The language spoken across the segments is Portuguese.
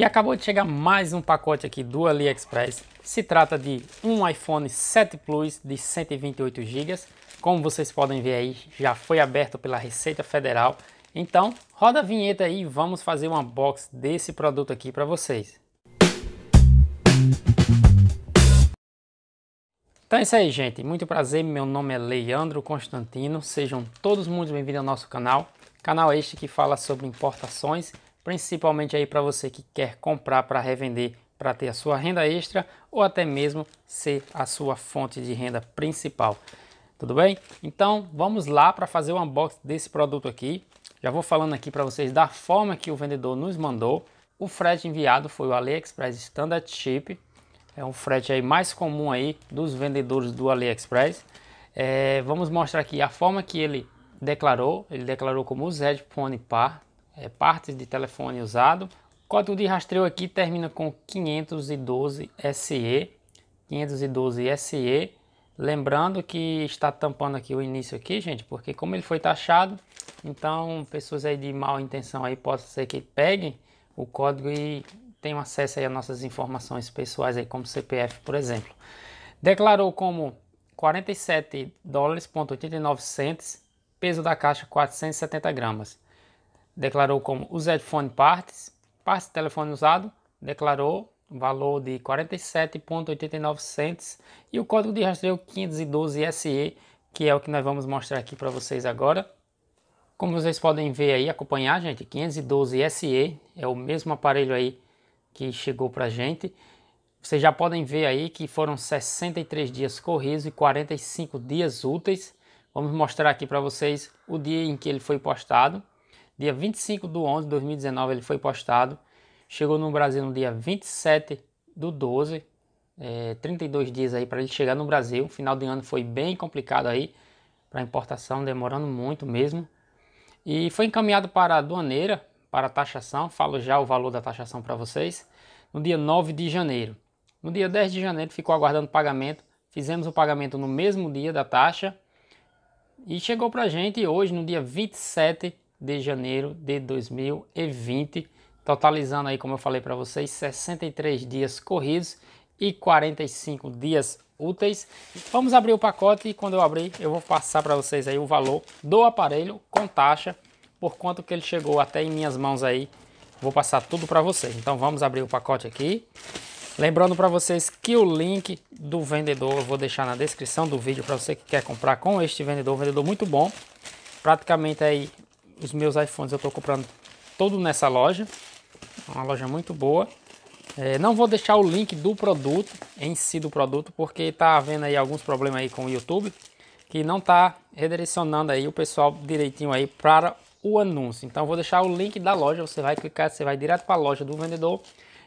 E acabou de chegar mais um pacote aqui do AliExpress. Se trata de um iPhone 7 Plus de 128 GB. Como vocês podem ver aí, já foi aberto pela Receita Federal. Então, roda a vinheta aí e vamos fazer um unboxing desse produto aqui para vocês. Então é isso aí, gente. Muito prazer, meu nome é Leandro Constantino. Sejam todos muito bem-vindos ao nosso canal. Canal este que fala sobre importações principalmente aí para você que quer comprar para revender para ter a sua renda extra ou até mesmo ser a sua fonte de renda principal. Tudo bem? Então vamos lá para fazer o unboxing desse produto aqui. Já vou falando aqui para vocês da forma que o vendedor nos mandou. O frete enviado foi o AliExpress Standard Ship. É um frete aí mais comum aí dos vendedores do AliExpress. É, vamos mostrar aqui a forma que ele declarou. Ele declarou como os headphone par, é, partes de telefone usado. O código de rastreio aqui termina com 512 SE, 512 SE. Lembrando que está tampando aqui o início aqui, gente, porque como ele foi taxado, então pessoas aí de mal intenção aí pode ser que peguem o código e tenham acesso aí a nossas informações pessoais aí, como CPF, por exemplo. Declarou como 47 dólares, 89 centes peso da caixa 470 gramas declarou como used phone parts, partes de telefone usado, declarou valor de 47,89 cents e o código de rastreio 512 SE, que é o que nós vamos mostrar aqui para vocês agora. Como vocês podem ver aí, acompanhar, gente, 512 SE é o mesmo aparelho aí que chegou para gente. Vocês já podem ver aí que foram 63 dias corridos e 45 dias úteis. Vamos mostrar aqui para vocês o dia em que ele foi postado. Dia 25 do 11 de 2019 ele foi postado. Chegou no Brasil no dia 27 do 12. É, 32 dias aí para ele chegar no Brasil. O final de ano foi bem complicado aí para importação, demorando muito mesmo. E foi encaminhado para a aduaneira, para a taxação. Falo já o valor da taxação para vocês. No dia 9 de janeiro. No dia 10 de janeiro ficou aguardando pagamento. Fizemos o pagamento no mesmo dia da taxa. E chegou para a gente hoje, no dia 27 de janeiro de 2020, totalizando aí, como eu falei para vocês, 63 dias corridos e 45 dias úteis. Vamos abrir o pacote e quando eu abrir, eu vou passar para vocês aí o valor do aparelho com taxa, por quanto que ele chegou até em minhas mãos aí. Vou passar tudo para vocês. Então vamos abrir o pacote aqui. Lembrando para vocês que o link do vendedor eu vou deixar na descrição do vídeo para você que quer comprar com este vendedor, um vendedor muito bom. Praticamente aí os meus iPhones eu estou comprando todo nessa loja. É uma loja muito boa. É, não vou deixar o link do produto, em si do produto, porque está havendo aí alguns problemas aí com o YouTube, que não está redirecionando aí o pessoal direitinho aí para o anúncio. Então vou deixar o link da loja, você vai clicar, você vai direto para a loja do vendedor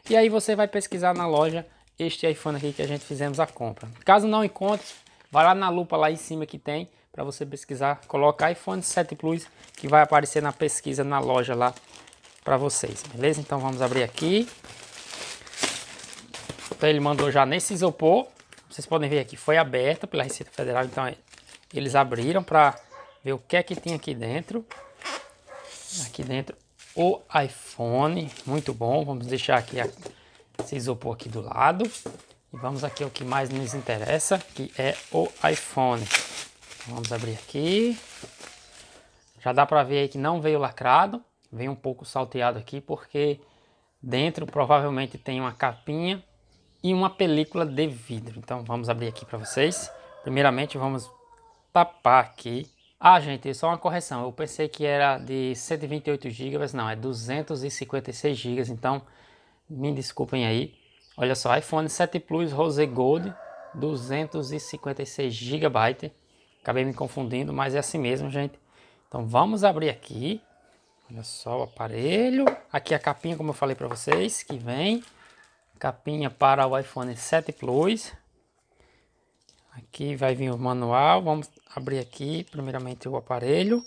e aí você vai pesquisar na loja este iPhone aqui que a gente fizemos a compra. Caso não encontre, vai lá na lupa lá em cima que tem para você pesquisar, coloca iPhone 7 Plus que vai aparecer na pesquisa na loja lá para vocês, beleza? Então vamos abrir aqui. Então ele mandou já nesse isopor, vocês podem ver aqui, foi aberta pela Receita Federal, então é, eles abriram para ver o que é que tem aqui dentro. Aqui dentro o iPhone, muito bom, vamos deixar aqui esse isopor aqui do lado. E vamos aqui ao que mais nos interessa, que é o iPhone. Vamos abrir aqui. Já dá para ver aí que não veio lacrado. Veio um pouco salteado aqui porque dentro provavelmente tem uma capinha e uma película de vidro. Então vamos abrir aqui para vocês. Primeiramente vamos tapar aqui. Ah, gente, só uma correção. Eu pensei que era de 128 GB, não, é 256 GB. Então me desculpem aí. Olha só, iPhone 7 Plus Rose Gold, 256 GB. Acabei me confundindo, mas é assim mesmo, gente. Então vamos abrir aqui. Olha só o aparelho. Aqui a capinha, como eu falei para vocês, que vem. Capinha para o iPhone 7 Plus. Aqui vai vir o manual. Vamos abrir aqui, primeiramente, o aparelho.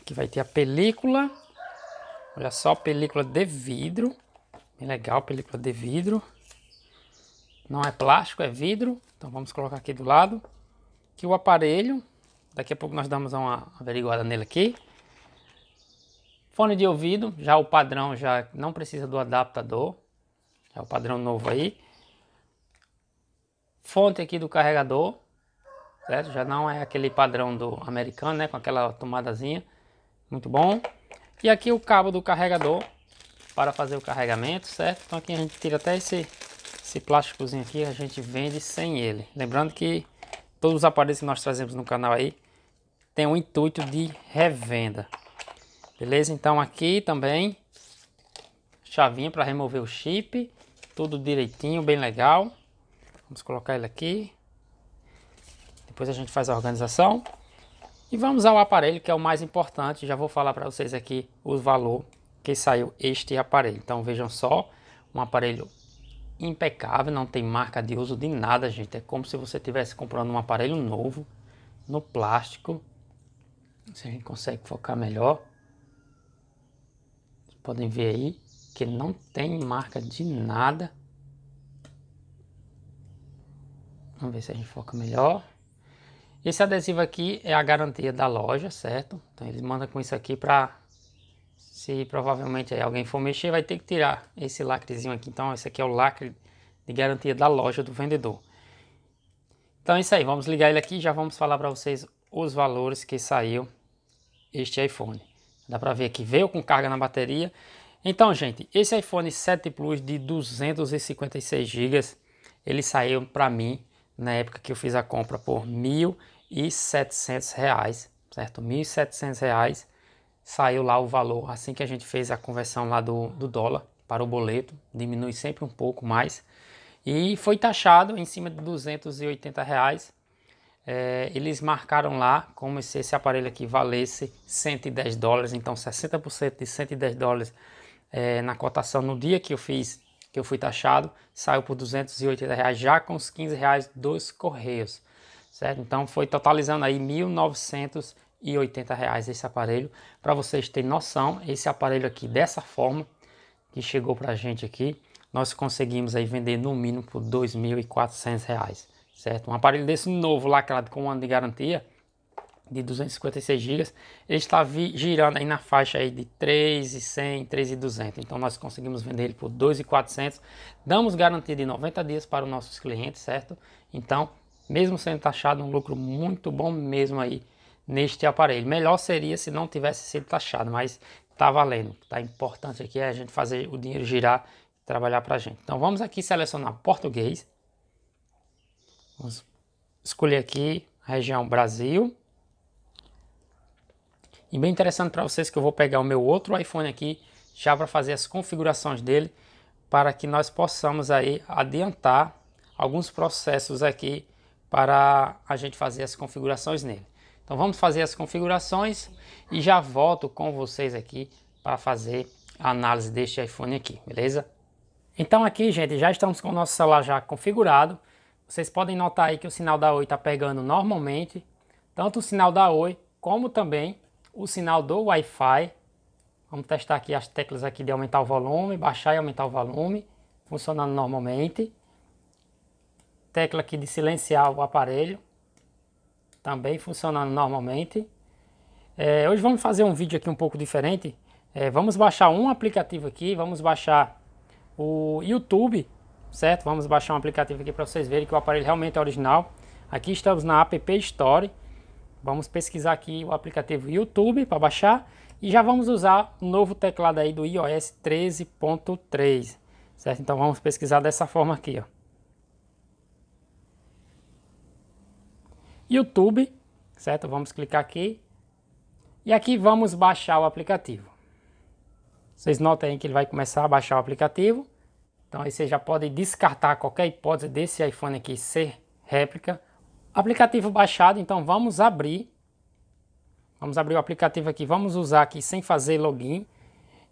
Aqui vai ter a película. Olha só, película de vidro. Bem legal, película de vidro não é plástico, é vidro. Então vamos colocar aqui do lado. Que o aparelho, daqui a pouco nós damos uma averiguada nele aqui. Fone de ouvido, já o padrão já não precisa do adaptador. É o padrão novo aí. Fonte aqui do carregador, certo? Já não é aquele padrão do americano, né? Com aquela tomadazinha. Muito bom. E aqui o cabo do carregador para fazer o carregamento, certo? Então aqui a gente tira até esse esse plásticozinho aqui a gente vende sem ele. Lembrando que todos os aparelhos que nós trazemos no canal aí tem o um intuito de revenda. Beleza? Então aqui também chavinha para remover o chip, tudo direitinho, bem legal. Vamos colocar ele aqui. Depois a gente faz a organização. E vamos ao aparelho que é o mais importante. Já vou falar para vocês aqui o valor que saiu este aparelho. Então vejam só, um aparelho impecável, não tem marca de uso de nada, gente. É como se você estivesse comprando um aparelho novo no plástico. Se a gente consegue focar melhor, podem ver aí que não tem marca de nada. Vamos ver se a gente foca melhor. Esse adesivo aqui é a garantia da loja, certo? Então ele manda com isso aqui para se provavelmente alguém for mexer, vai ter que tirar esse lacrezinho aqui. Então, esse aqui é o lacre de garantia da loja do vendedor. Então é isso aí, vamos ligar ele aqui e já vamos falar para vocês os valores que saiu este iPhone. Dá para ver que veio com carga na bateria. Então, gente, esse iPhone 7 Plus de 256 GB, ele saiu para mim na época que eu fiz a compra por R$ 1.700, certo? R$ 1.700 saiu lá o valor, assim que a gente fez a conversão lá do, do dólar para o boleto, diminui sempre um pouco mais, e foi taxado em cima de 280 reais. É, eles marcaram lá como se esse aparelho aqui valesse 110 dólares, então 60% de 110 dólares é, na cotação no dia que eu fiz, que eu fui taxado, saiu por 280 reais já com os 15 reais dos correios, certo? Então foi totalizando aí 1.900 180 esse aparelho. Para vocês terem noção, esse aparelho aqui dessa forma que chegou para a gente aqui, nós conseguimos aí vender no mínimo por 2.400 reais, certo? Um aparelho desse novo lacrado com um ano de garantia de 256 GB, ele está girando aí na faixa aí de 3,100, 3,200. Então nós conseguimos vender ele por 2,400. Damos garantia de 90 dias para os nossos clientes, certo? Então, mesmo sendo taxado, um lucro muito bom mesmo aí neste aparelho. Melhor seria se não tivesse sido taxado, mas tá valendo. Tá importante aqui é a gente fazer o dinheiro girar e trabalhar para a gente. Então vamos aqui selecionar português. Vamos escolher aqui região Brasil. E bem interessante para vocês que eu vou pegar o meu outro iPhone aqui já para fazer as configurações dele para que nós possamos aí adiantar alguns processos aqui para a gente fazer as configurações nele. Então vamos fazer as configurações e já volto com vocês aqui para fazer a análise deste iPhone aqui, beleza? Então aqui, gente, já estamos com o nosso celular já configurado. Vocês podem notar aí que o sinal da Oi está pegando normalmente, tanto o sinal da Oi como também o sinal do Wi-Fi. Vamos testar aqui as teclas aqui de aumentar o volume, baixar e aumentar o volume, funcionando normalmente. Tecla aqui de silenciar o aparelho, também funcionando normalmente. É, hoje vamos fazer um vídeo aqui um pouco diferente. É, vamos baixar um aplicativo aqui, vamos baixar o YouTube, certo? Vamos baixar um aplicativo aqui para vocês verem que o aparelho realmente é original. Aqui estamos na App Store. Vamos pesquisar aqui o aplicativo YouTube para baixar e já vamos usar o novo teclado aí do iOS 13.3, certo? Então vamos pesquisar dessa forma aqui, ó. YouTube, certo? Vamos clicar aqui. E aqui vamos baixar o aplicativo. Vocês notem aí que ele vai começar a baixar o aplicativo. Então aí você já pode descartar qualquer hipótese desse iPhone aqui ser réplica. Aplicativo baixado, então vamos abrir. Vamos abrir o aplicativo aqui, vamos usar aqui sem fazer login.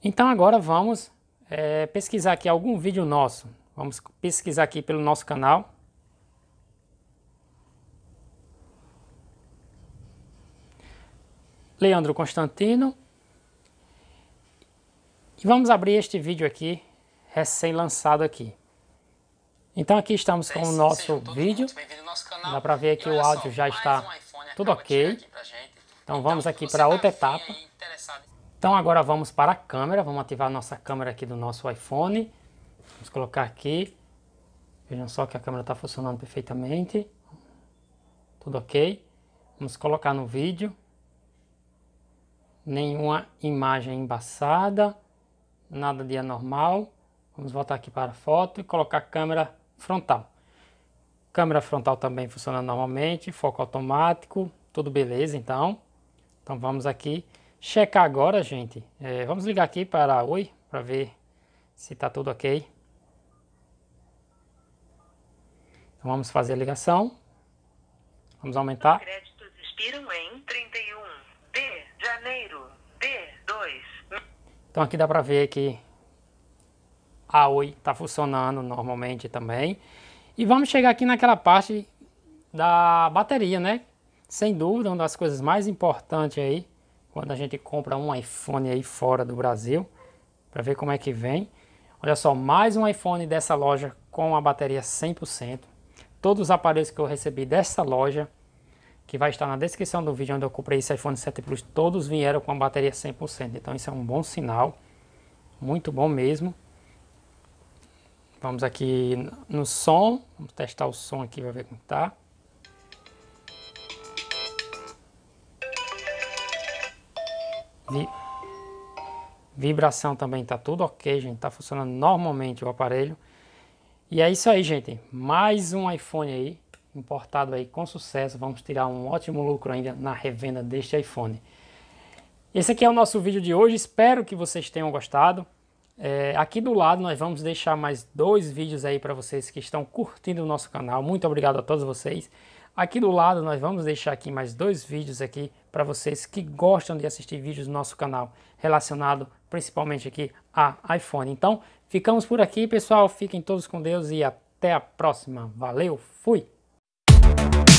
Então agora vamos é, pesquisar aqui algum vídeo nosso. Vamos pesquisar aqui pelo nosso canal. Leandro Constantino. E vamos abrir este vídeo aqui, recém-lançado aqui. Então aqui estamos com o nosso vídeo. Dá para ver que o áudio já está tudo ok. Então, então vamos aqui para tá outra etapa. Então agora vamos para a câmera. Vamos ativar a nossa câmera aqui do nosso iPhone. Vamos colocar aqui. Vejam só que a câmera está funcionando perfeitamente. Tudo ok. Vamos colocar no vídeo nenhuma imagem embaçada, nada de anormal. Vamos voltar aqui para a foto e colocar a câmera frontal. Câmera frontal também funciona normalmente, foco automático, tudo beleza então. Então vamos aqui checar agora, gente. É, vamos ligar aqui para a Oi para ver se está tudo ok. Então vamos fazer a ligação. Vamos aumentar. Os créditos expiram em é? Então aqui dá para ver que a Oi está funcionando normalmente também. E vamos chegar aqui naquela parte da bateria, né? Sem dúvida, uma das coisas mais importantes aí, quando a gente compra um iPhone aí fora do Brasil, para ver como é que vem. Olha só, mais um iPhone dessa loja com a bateria 100%. Todos os aparelhos que eu recebi dessa loja que vai estar na descrição do vídeo onde eu comprei esse iPhone 7 Plus, todos vieram com a bateria 100%, então isso é um bom sinal, muito bom mesmo. Vamos aqui no som, vamos testar o som aqui para ver como está. Vibração também está tudo ok, gente. Está funcionando normalmente o aparelho. E é isso aí, gente. Mais um iPhone aí importado aí com sucesso. Vamos tirar um ótimo lucro ainda na revenda deste iPhone. Esse aqui é o nosso vídeo de hoje. Espero que vocês tenham gostado. É, aqui do lado nós vamos deixar mais dois vídeos aí para vocês que estão curtindo o nosso canal. Muito obrigado a todos vocês. Aqui do lado nós vamos deixar aqui mais dois vídeos aqui para vocês que gostam de assistir vídeos do nosso canal relacionado principalmente aqui a iPhone. Então, ficamos por aqui, pessoal. Fiquem todos com Deus e até a próxima. Valeu, fui. Bye.